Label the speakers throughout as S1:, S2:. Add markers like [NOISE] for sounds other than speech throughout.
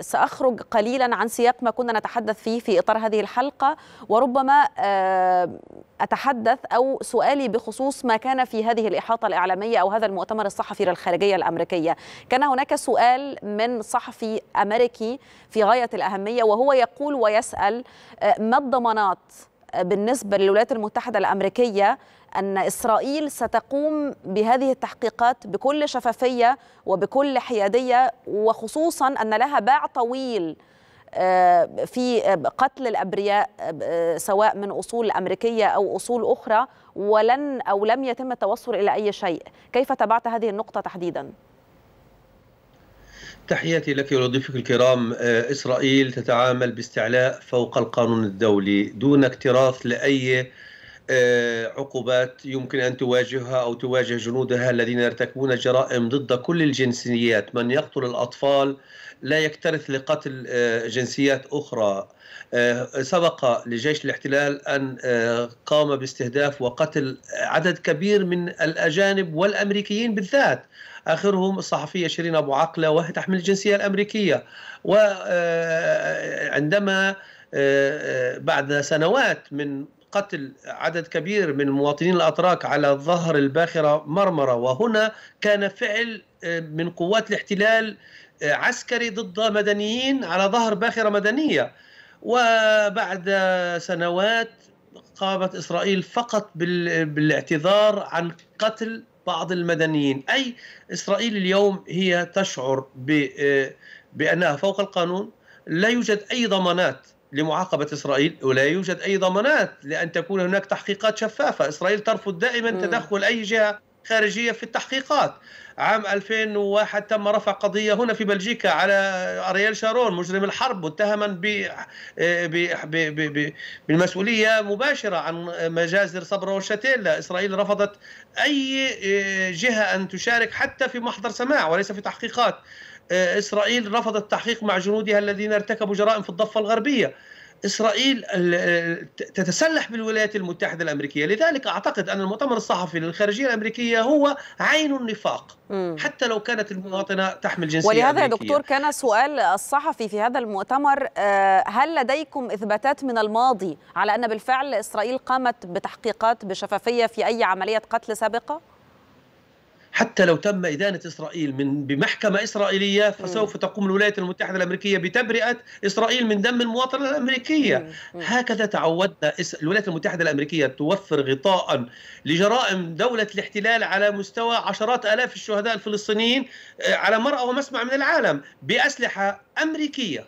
S1: سأخرج قليلا عن سياق ما كنا نتحدث فيه في إطار هذه الحلقة وربما آه، أتحدث أو سؤالي بخصوص ما كان في هذه الإحاطة الإعلامية أو هذا المؤتمر الصحفي للخارجية الأمريكية كان هناك سؤال من صحفي أمريكي في غاية الأهمية وهو يقول ويسأل آه، ما الضمانات بالنسبة للولايات المتحدة الأمريكية أن إسرائيل ستقوم بهذه التحقيقات بكل شفافية وبكل حيادية وخصوصا أن لها باع طويل آه، في قتل الابرياء آه، سواء من اصول امريكيه او اصول اخرى ولن او لم يتم التوصل الى اي شيء، كيف تابعت هذه النقطه تحديدا؟
S2: تحياتي لك ولضيفك الكرام آه، إسرائيل تتعامل باستعلاء فوق القانون الدولي دون اكتراث لأي آه، عقوبات يمكن أن تواجهها أو تواجه جنودها الذين يرتكبون جرائم ضد كل الجنسيات من يقتل الأطفال لا يكترث لقتل آه، جنسيات أخرى آه، سبق لجيش الاحتلال أن قام باستهداف وقتل عدد كبير من الأجانب والأمريكيين بالذات اخرهم الصحفيه شيرين ابو عقله وهي تحمل الجنسيه الامريكيه وعندما بعد سنوات من قتل عدد كبير من المواطنين الأتراك على ظهر الباخرة مرمرة وهنا كان فعل آه، من قوات الاحتلال آه، عسكري ضد مدنيين على ظهر باخرة مدنية وبعد سنوات قامت إسرائيل فقط بالاعتذار عن قتل بعض المدنيين أي إسرائيل اليوم هي تشعر آه، بأنها فوق القانون لا يوجد أي ضمانات لمعاقبة إسرائيل ولا يوجد أي ضمانات لأن تكون هناك تحقيقات شفافة إسرائيل ترفض دائما تدخل أي جهة خارجية في التحقيقات عام 2001 تم رفع قضية هنا في بلجيكا على أريال شارون مجرم الحرب متهما ب... آه، ب... ب... بالمسؤولية مباشرة عن مجازر صبرا وشتيلا إسرائيل رفضت أي آه، جهة أن تشارك حتى في محضر سماع وليس في تحقيقات آه، إسرائيل رفضت التحقيق مع جنودها الذين ارتكبوا جرائم في الضفة الغربية إسرائيل تتسلح بالولايات المتحدة الأمريكية لذلك أعتقد أن المؤتمر الصحفي للخارجية الأمريكية هو عين النفاق حتى لو كانت المواطنة تحمل جنسية ولهذا يا دكتور
S1: كان سؤال الصحفي في هذا المؤتمر آه، هل لديكم إثباتات من الماضي على أن بالفعل إسرائيل قامت بتحقيقات بشفافية في أي عملية قتل سابقة؟
S2: حتى لو تم إدانة إسرائيل من بمحكمة إسرائيلية فسوف تقوم الولايات المتحدة الأمريكية بتبرئة إسرائيل من دم المواطنة الأمريكية هكذا تعودنا الولايات المتحدة الأمريكية توفر غطاء لجرائم دولة الاحتلال على مستوى عشرات آلاف الشهداء الفلسطينيين آه، على مرأى ومسمع من العالم بأسلحة أمريكية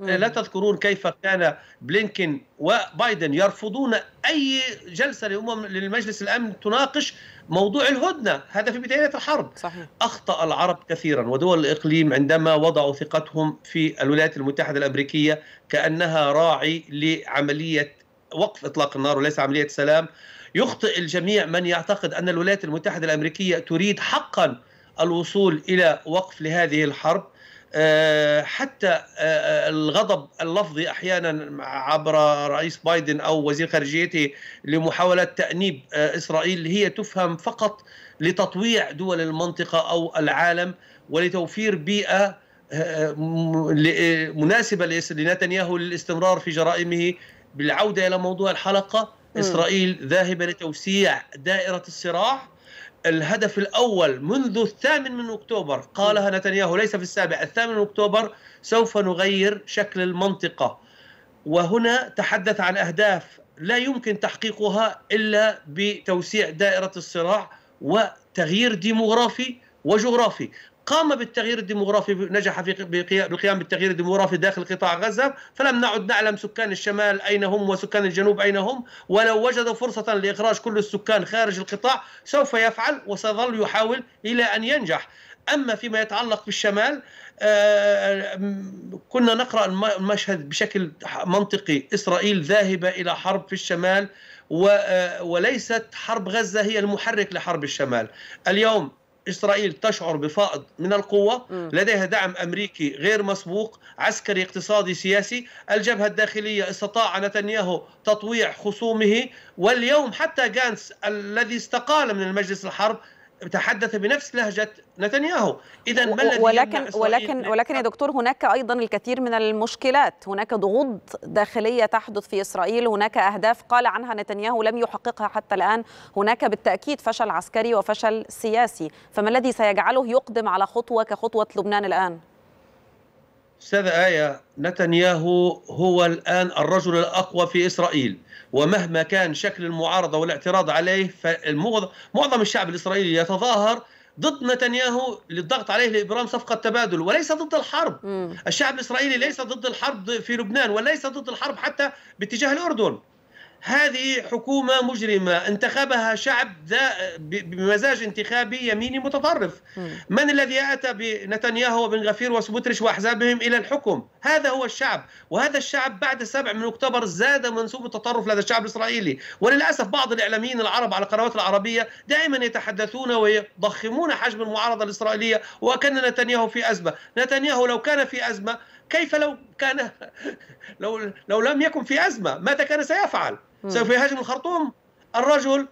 S2: آه، لا تذكرون كيف كان بلينكن وبايدن يرفضون اي جلسه للمجلس الامن تناقش موضوع الهدنه هذا في بدايه الحرب صحيح. اخطا العرب كثيرا ودول الاقليم عندما وضعوا ثقتهم في الولايات المتحده الامريكيه كانها راعي لعمليه وقف اطلاق النار وليس عمليه سلام يخطئ الجميع من يعتقد ان الولايات المتحده الامريكيه تريد حقا الوصول الى وقف لهذه الحرب آه، حتى آه، آه، الغضب اللفظي احيانا عبر رئيس بايدن او وزير خارجيته لمحاوله تانيب اسرائيل هي تفهم فقط لتطويع دول المنطقه او العالم ولتوفير بيئه مناسبه لنتنياهو للاستمرار في جرائمه بالعوده الى موضوع الحلقه اسرائيل ذاهبه لتوسيع دائره الصراع الهدف الأول منذ الثامن من أكتوبر قالها نتنياهو ليس في السابع الثامن من أكتوبر سوف نغير شكل المنطقة وهنا تحدث عن أهداف لا يمكن تحقيقها إلا بتوسيع دائرة الصراع وتغيير ديموغرافي وجغرافي قام بالتغيير الديموغرافي نجح في بالقيام بالتغيير الديموغرافي داخل قطاع غزة فلم نعد نعلم سكان الشمال أين هم وسكان الجنوب أين هم ولو وجد فرصة لإخراج كل السكان خارج القطاع سوف يفعل وسيظل يحاول إلى أن ينجح أما فيما يتعلق بالشمال آه، آه، كنا نقرأ المشهد بشكل منطقي إسرائيل ذاهبة إلى حرب في الشمال آه، وليست حرب غزة هي المحرك لحرب الشمال اليوم إسرائيل تشعر بفائض من القوة لديها دعم أمريكي غير مسبوق عسكري اقتصادي سياسي الجبهة الداخلية استطاع نتنياهو تطويع خصومه واليوم حتى جانس الذي استقال من المجلس الحرب تحدث بنفس لهجة نتنياهو إذا ما الذي ولكن ولكن ولكن
S1: يا دكتور هناك أيضا الكثير من المشكلات هناك ضغوط داخلية تحدث في إسرائيل هناك أهداف قال عنها نتنياهو لم يحققها حتى الآن هناك بالتأكيد فشل عسكري وفشل سياسي فما الذي سيجعله يقدم على خطوة كخطوة لبنان الآن؟
S2: أستاذ آية نتنياهو هو الآن الرجل الأقوى في إسرائيل ومهما كان شكل المعارضة والاعتراض عليه فمعظم الشعب الإسرائيلي يتظاهر ضد نتنياهو للضغط عليه لابرام صفقه تبادل وليس ضد الحرب، الشعب الاسرائيلي ليس ضد الحرب في لبنان وليس ضد الحرب حتى باتجاه الاردن، هذه حكومة مجرمة انتخبها شعب ذا بمزاج انتخابي يميني متطرف من الذي أتى بنتنياهو وبن غفير وسموتريش وأحزابهم إلى الحكم هذا هو الشعب وهذا الشعب بعد 7 من أكتوبر زاد منسوب التطرف لدى الشعب الإسرائيلي وللأسف بعض الإعلاميين العرب على القنوات العربية دائما يتحدثون ويضخمون حجم المعارضة الإسرائيلية وكان نتنياهو في أزمة نتنياهو لو كان في أزمة كيف لو كان [LAUGHS] لو لو لم يكن في أزمة ماذا كان سيفعل سوف يهاجم الخرطوم الرجل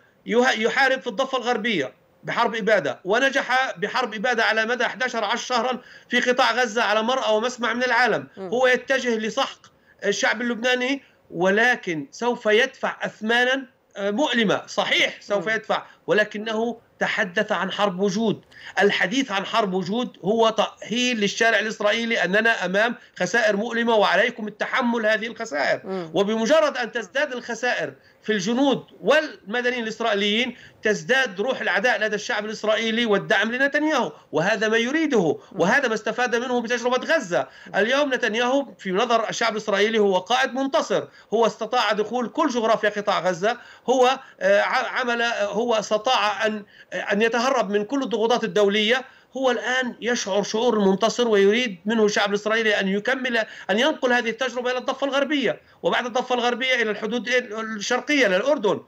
S2: يحارب في الضفة الغربية بحرب إبادة ونجح بحرب إبادة على مدى 11 شهرا في قطاع غزة على مرأى ومسمع من العالم هو يتجه لسحق الشعب اللبناني ولكن سوف يدفع أثمانا آه، مؤلمة صحيح سوف يدفع ولكنه تحدث عن حرب وجود الحديث عن حرب وجود هو تأهيل للشارع الإسرائيلي أننا أمام خسائر مؤلمة وعليكم التحمل هذه الخسائر م. وبمجرد أن تزداد الخسائر في الجنود والمدنيين الإسرائيليين تزداد روح العداء لدى الشعب الإسرائيلي والدعم لنتنياهو وهذا ما يريده وهذا ما استفاد منه بتجربة غزة اليوم نتنياهو في نظر الشعب الإسرائيلي هو قائد منتصر هو استطاع دخول كل جغرافيا قطاع غزة هو آه، عمل هو استطاع أن أن يتهرب من كل الضغوطات الدولية هو الآن يشعر شعور المنتصر ويريد منه الشعب الإسرائيلي أن يكمل أن ينقل هذه التجربة إلى الضفة الغربية وبعد الضفة الغربية إلى الحدود الشرقية للأردن